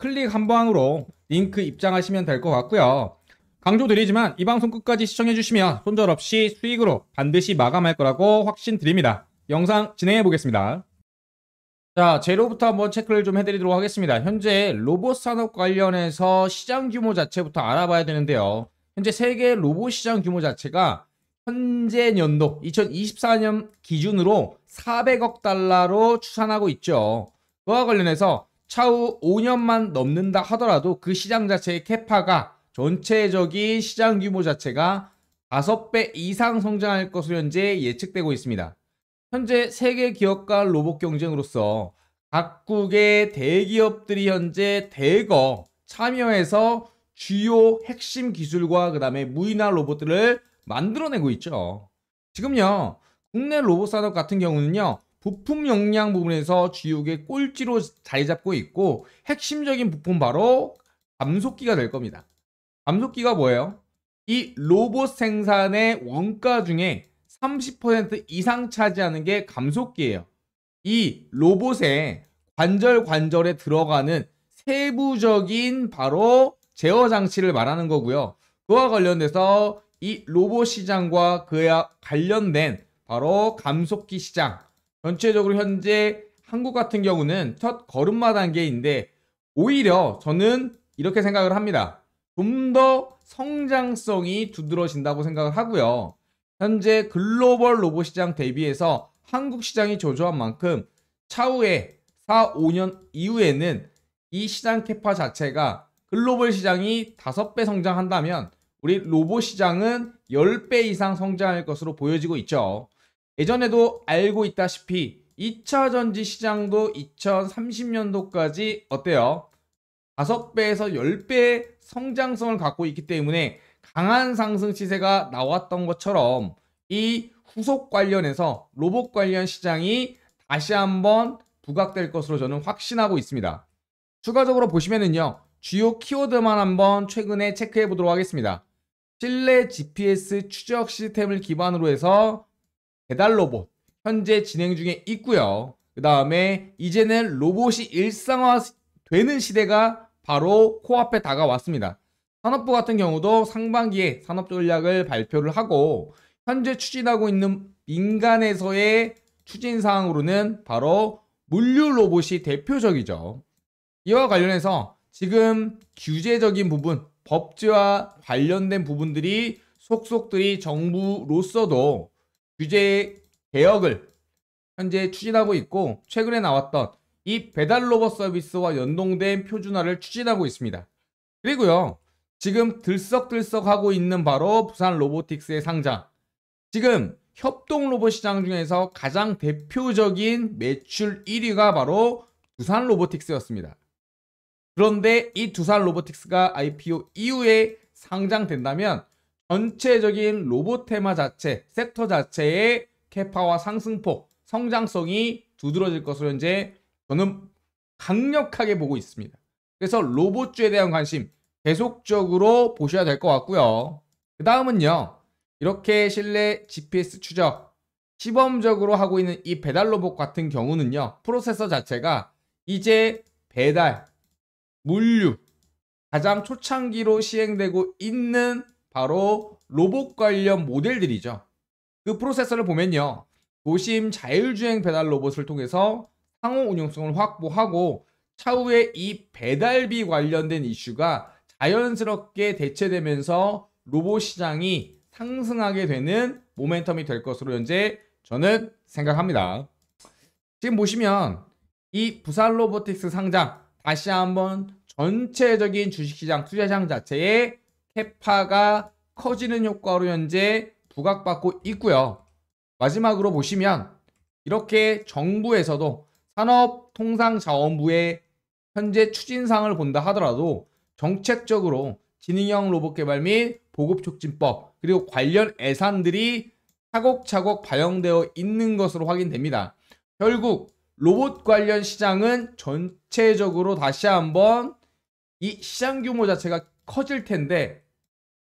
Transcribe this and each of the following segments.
클릭 한 방으로 링크 입장하시면 될 것 같고요. 강조드리지만 이 방송 끝까지 시청해주시면 손절 없이 수익으로 반드시 마감할 거라고 확신드립니다. 영상 진행해 보겠습니다. 자, 제로부터 한번 체크를 좀 해드리도록 하겠습니다. 현재 로봇 산업 관련해서 시장 규모 자체부터 알아봐야 되는데요. 현재 세계 로봇 시장 규모 자체가 현재 연도 2024년 기준으로 400억 달러로 추산하고 있죠. 그와 관련해서 차후 5년만 넘는다 하더라도 그 시장 자체의 캐파가 전체적인 시장 규모 자체가 5배 이상 성장할 것으로 현재 예측되고 있습니다. 현재 세계 기업과 로봇 경쟁으로서 각국의 대기업들이 현재 대거 참여해서 주요 핵심 기술과 그 다음에 무인화 로봇들을 만들어내고 있죠. 지금요, 국내 로봇 산업 같은 경우는요, 부품 용량 부분에서 GU의 꼴찌로 자리 잡고 있고 핵심적인 부품 바로 감속기가 될 겁니다. 감속기가 뭐예요? 이 로봇 생산의 원가 중에 30% 이상 차지하는 게 감속기예요. 이 로봇의 관절 관절에 들어가는 세부적인 바로 제어 장치를 말하는 거고요. 그와 관련돼서 이 로봇 시장과 그에 관련된 바로 감속기 시장 전체적으로 현재 한국 같은 경우는 첫 걸음마 단계인데 오히려 저는 이렇게 생각을 합니다. 좀 더 성장성이 두드러진다고 생각을 하고요. 현재 글로벌 로봇 시장 대비해서 한국 시장이 저조한 만큼 차후에 4, 5년 이후에는 이 시장 캐파 자체가 글로벌 시장이 5배 성장한다면 우리 로봇 시장은 10배 이상 성장할 것으로 보여지고 있죠. 예전에도 알고 있다시피 2차 전지 시장도 2030년도까지 어때요? 5배에서 10배의 성장성을 갖고 있기 때문에 강한 상승 시세가 나왔던 것처럼 이 후속 관련해서 로봇 관련 시장이 다시 한번 부각될 것으로 저는 확신하고 있습니다. 추가적으로 보시면은요. 주요 키워드만 한번 최근에 체크해 보도록 하겠습니다. 실내 GPS 추적 시스템을 기반으로 해서 배달 로봇 현재 진행 중에 있고요. 그 다음에 이제는 로봇이 일상화되는 시대가 바로 코앞에 다가왔습니다. 산업부 같은 경우도 상반기에 산업 전략을 발표를 하고 현재 추진하고 있는 민간에서의 추진 사항으로는 바로 물류 로봇이 대표적이죠. 이와 관련해서 지금 규제적인 부분, 법제와 관련된 부분들이 속속들이 정부로서도 규제 개혁을 현재 추진하고 있고 최근에 나왔던 이 배달 로봇 서비스와 연동된 표준화를 추진하고 있습니다. 그리고요. 지금 들썩들썩 하고 있는 바로 부산 로보틱스의 상장. 지금 협동 로봇 시장 중에서 가장 대표적인 매출 1위가 바로 두산 로보틱스였습니다. 그런데 이 두산 로보틱스가 IPO 이후에 상장된다면 전체적인 로봇 테마 자체, 섹터 자체의 캐파와 상승폭, 성장성이 두드러질 것으로 현재 저는 강력하게 보고 있습니다. 그래서 로봇주에 대한 관심 계속적으로 보셔야 될 것 같고요. 그 다음은요. 이렇게 실내 GPS 추적, 시범적으로 하고 있는 이 배달 로봇 같은 경우는요. 프로세서 자체가 이제 배달, 물류, 가장 초창기로 시행되고 있는 바로 로봇 관련 모델들이죠. 그 프로세서를 보면요. 도심 자율주행 배달 로봇을 통해서 상호 운용성을 확보하고 차후에 이 배달비 관련된 이슈가 자연스럽게 대체되면서 로봇 시장이 상승하게 되는 모멘텀이 될 것으로 현재 저는 생각합니다. 지금 보시면 이 부산 로보틱스 상장 다시 한번 전체적인 주식시장 투자장 자체에 해파가 커지는 효과로 현재 부각받고 있고요. 마지막으로 보시면 이렇게 정부에서도 산업통상자원부의 현재 추진상을 본다 하더라도 정책적으로 지능형 로봇 개발 및 보급 촉진법 그리고 관련 예산들이 차곡차곡 반영되어 있는 것으로 확인됩니다. 결국 로봇 관련 시장은 전체적으로 다시 한번 이 시장 규모 자체가 커질 텐데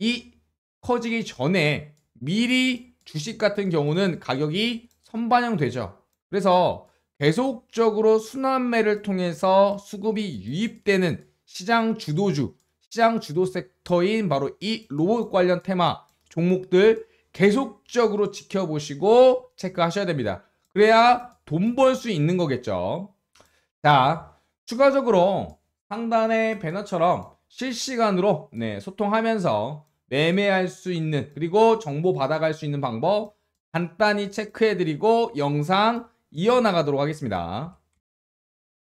이 커지기 전에 미리 주식 같은 경우는 가격이 선반영되죠. 그래서 계속적으로 순환매를 통해서 수급이 유입되는 시장 주도주, 시장 주도 섹터인 바로 이 로봇 관련 테마 종목들 계속적으로 지켜보시고 체크하셔야 됩니다. 그래야 돈 벌 수 있는 거겠죠. 자, 추가적으로 상단의 배너처럼 실시간으로 네, 소통하면서 매매할 수 있는 그리고 정보 받아갈 수 있는 방법 간단히 체크해드리고 영상 이어나가도록 하겠습니다.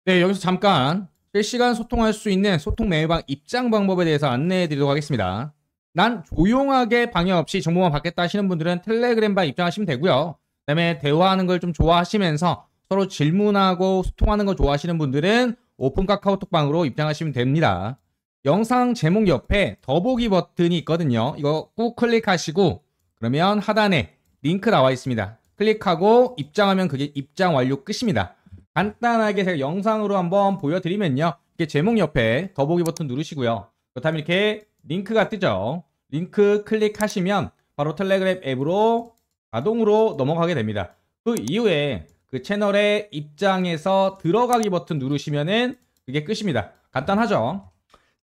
네 여기서 잠깐 실시간 소통할 수 있는 소통 매매방 입장 방법에 대해서 안내해드리도록 하겠습니다. 난 조용하게 방해 없이 정보만 받겠다 하시는 분들은 텔레그램방 입장하시면 되고요. 그다음에 대화하는 걸 좀 좋아하시면서 서로 질문하고 소통하는 걸 좋아하시는 분들은 오픈 카카오톡방으로 입장하시면 됩니다. 영상 제목 옆에 더보기 버튼이 있거든요. 이거 꾹 클릭하시고 그러면 하단에 링크 나와 있습니다. 클릭하고 입장하면 그게 입장 완료 끝입니다. 간단하게 제가 영상으로 한번 보여드리면요. 이게 제목 옆에 더보기 버튼 누르시고요. 그렇다면 이렇게 링크가 뜨죠. 링크 클릭하시면 바로 텔레그램 앱으로 자동으로 넘어가게 됩니다. 그 이후에 그 채널의 입장에서 들어가기 버튼 누르시면은 그게 끝입니다. 간단하죠?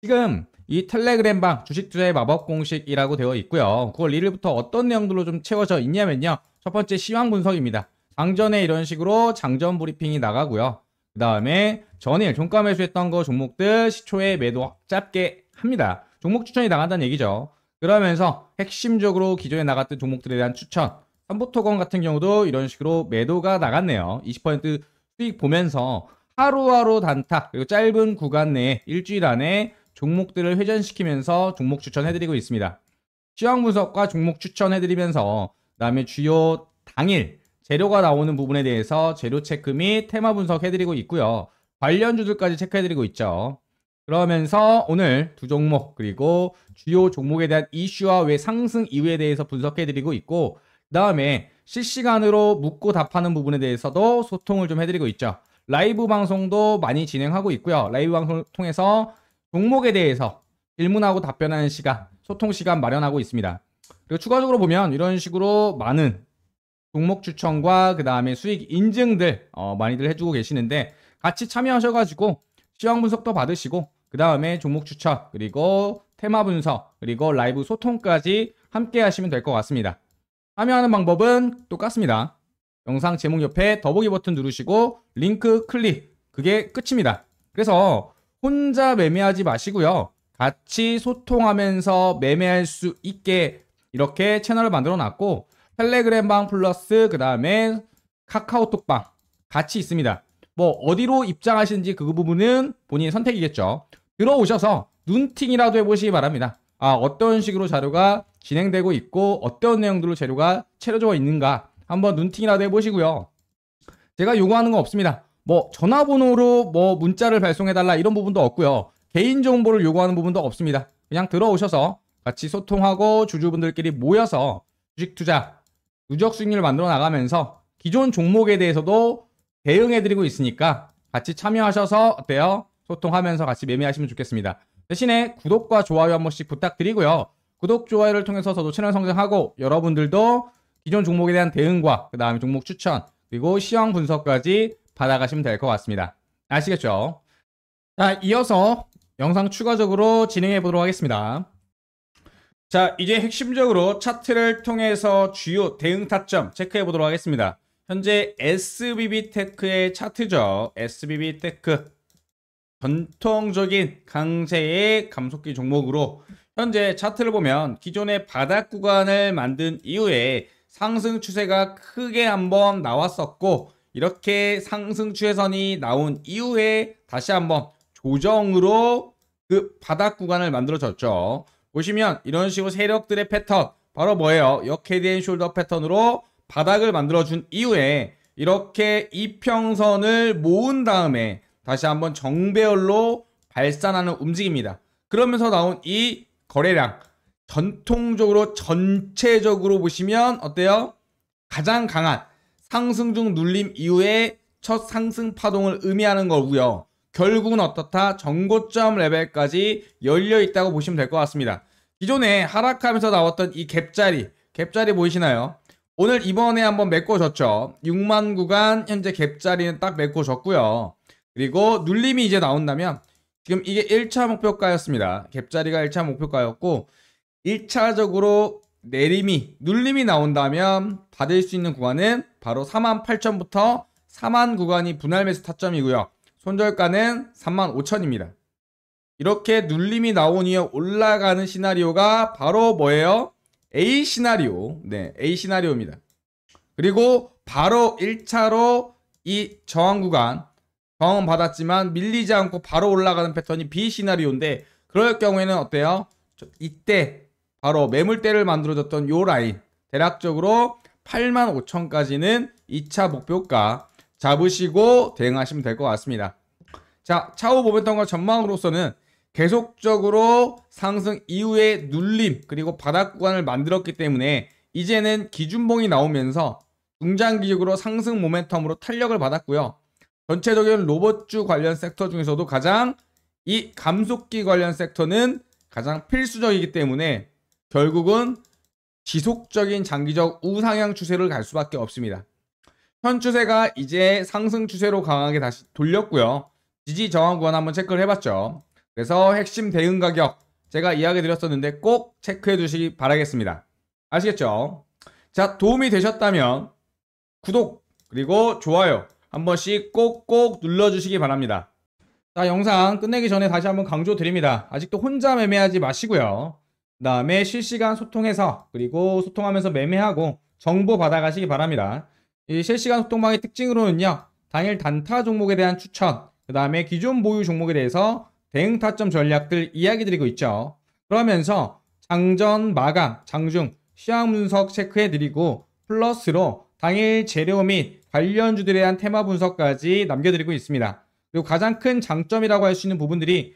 지금 이 텔레그램 방 주식 투자의 마법 공식이라고 되어 있고요. 9월 1일부터 어떤 내용들로 좀 채워져 있냐면요. 첫 번째 시황 분석입니다. 장전에 이런 식으로 장전 브리핑이 나가고요. 그 다음에 전일 종가 매수했던 거 종목들 시초에 매도 짧게 합니다. 종목 추천이 나간다는 얘기죠. 그러면서 핵심적으로 기존에 나갔던 종목들에 대한 추천. 삼보토건 같은 경우도 이런 식으로 매도가 나갔네요. 20% 수익 보면서 하루하루 단타 그리고 짧은 구간 내에 일주일 안에 종목들을 회전시키면서 종목 추천해드리고 있습니다. 시황 분석과 종목 추천해드리면서 그다음에 주요 당일 재료가 나오는 부분에 대해서 재료 체크 및 테마 분석해드리고 있고요. 관련주들까지 체크해드리고 있죠. 그러면서 오늘 두 종목 그리고 주요 종목에 대한 이슈와 왜 상승 이유에 대해서 분석해드리고 있고 그 다음에 실시간으로 묻고 답하는 부분에 대해서도 소통을 좀 해드리고 있죠. 라이브 방송도 많이 진행하고 있고요. 라이브 방송을 통해서 종목에 대해서 질문하고 답변하는 시간, 소통 시간 마련하고 있습니다. 그리고 추가적으로 보면 이런 식으로 많은 종목 추천과 그 다음에 수익 인증들 어, 많이들 해주고 계시는데 같이 참여하셔가지고 시황 분석도 받으시고 그 다음에 종목 추천 그리고 테마 분석 그리고 라이브 소통까지 함께 하시면 될 것 같습니다. 참여하는 방법은 똑같습니다. 영상 제목 옆에 더보기 버튼 누르시고 링크 클릭 그게 끝입니다. 그래서 혼자 매매하지 마시고요. 같이 소통하면서 매매할 수 있게 이렇게 채널을 만들어 놨고 텔레그램방 플러스 그 다음에 카카오톡방 같이 있습니다. 뭐 어디로 입장하시는지 그 부분은 본인의 선택이겠죠. 들어오셔서 눈팅이라도 해보시기 바랍니다. 아 어떤 식으로 자료가 진행되고 있고 어떤 내용들로 재료가 채려져 있는가 한번 눈팅이라도 해보시고요. 제가 요구하는 건 없습니다. 뭐 전화번호로 뭐 문자를 발송해달라 이런 부분도 없고요. 개인정보를 요구하는 부분도 없습니다. 그냥 들어오셔서 같이 소통하고 주주분들끼리 모여서 주식 투자, 누적 수익률 만들어 나가면서 기존 종목에 대해서도 대응해드리고 있으니까 같이 참여하셔서 어때요? 소통하면서 같이 매매하시면 좋겠습니다. 대신에 구독과 좋아요 한 번씩 부탁드리고요. 구독, 좋아요를 통해서 저도 채널 성장하고 여러분들도 기존 종목에 대한 대응과 그 다음에 종목 추천 그리고 시황 분석까지 받아가시면 될 것 같습니다. 아시겠죠? 자, 이어서 영상 추가적으로 진행해 보도록 하겠습니다. 자, 이제 핵심적으로 차트를 통해서 주요 대응 타점 체크해 보도록 하겠습니다. 현재 SBB 테크의 차트죠. SBB 테크. 전통적인 강세의 감속기 종목으로 현재 차트를 보면 기존의 바닥 구간을 만든 이후에 상승 추세가 크게 한번 나왔었고 이렇게 상승 추세선이 나온 이후에 다시 한번 조정으로 그 바닥 구간을 만들어졌죠. 보시면 이런 식으로 세력들의 패턴 바로 뭐예요? 역헤드앤 숄더 패턴으로 바닥을 만들어준 이후에 이렇게 이평선을 모은 다음에 다시 한번 정배열로 발산하는 움직입니다 그러면서 나온 이 거래량 전통적으로 전체적으로 보시면 어때요? 가장 강한 상승 중 눌림 이후에 첫 상승 파동을 의미하는 거고요. 결국은 어떻다? 전고점 레벨까지 열려 있다고 보시면 될 것 같습니다. 기존에 하락하면서 나왔던 이 갭자리, 갭자리 보이시나요? 오늘 이번에 한번 메꿔줬죠. 6만 구간 현재 갭자리는 딱 메꿔줬고요. 그리고 눌림이 이제 나온다면 지금 이게 1차 목표가였습니다. 갭자리가 1차 목표가였고 1차적으로 내림이 눌림이 나온다면 받을 수 있는 구간은 바로 4만 8천부터 4만 구간이 분할 매수 타점이고요. 손절가는 3만 5천입니다. 이렇게 눌림이 나온 이후 올라가는 시나리오가 바로 뭐예요? A 시나리오. 네, A 시나리오입니다. 그리고 바로 1차로 이 저항 구간 저항은 받았지만 밀리지 않고 바로 올라가는 패턴이 B 시나리오인데 그럴 경우에는 어때요? 이때 바로 매물대를 만들어줬던 요 라인 대략적으로 8만 5천까지는 2차 목표가 잡으시고 대응하시면 될 것 같습니다. 자, 차후 모멘텀과 전망으로서는 계속적으로 상승 이후에 눌림 그리고 바닥 구간을 만들었기 때문에 이제는 기준봉이 나오면서 중장기적으로 상승 모멘텀으로 탄력을 받았고요. 전체적인 로봇주 관련 섹터 중에서도 가장 이 감속기 관련 섹터는 가장 필수적이기 때문에 결국은 지속적인 장기적 우상향 추세를 갈 수밖에 없습니다. 현 추세가 이제 상승 추세로 강하게 다시 돌렸고요. 지지 저항 구간 한번 체크를 해봤죠. 그래서 핵심 대응 가격 제가 이야기 드렸었는데 꼭 체크해 주시기 바라겠습니다. 아시겠죠? 자 도움이 되셨다면 구독 그리고 좋아요 한 번씩 꼭꼭 눌러주시기 바랍니다. 자 영상 끝내기 전에 다시 한번 강조드립니다. 아직도 혼자 매매하지 마시고요. 그 다음에 실시간 소통해서 그리고 소통하면서 매매하고 정보 받아가시기 바랍니다. 이 실시간 소통방의 특징으로는요. 당일 단타 종목에 대한 추천, 그 다음에 기존 보유 종목에 대해서 대응 타점 전략들 이야기 드리고 있죠. 그러면서 장전 마감, 장중, 시황 분석 체크해 드리고 플러스로 당일 재료 및 관련주들에 대한 테마 분석까지 남겨드리고 있습니다. 그리고 가장 큰 장점이라고 할 수 있는 부분들이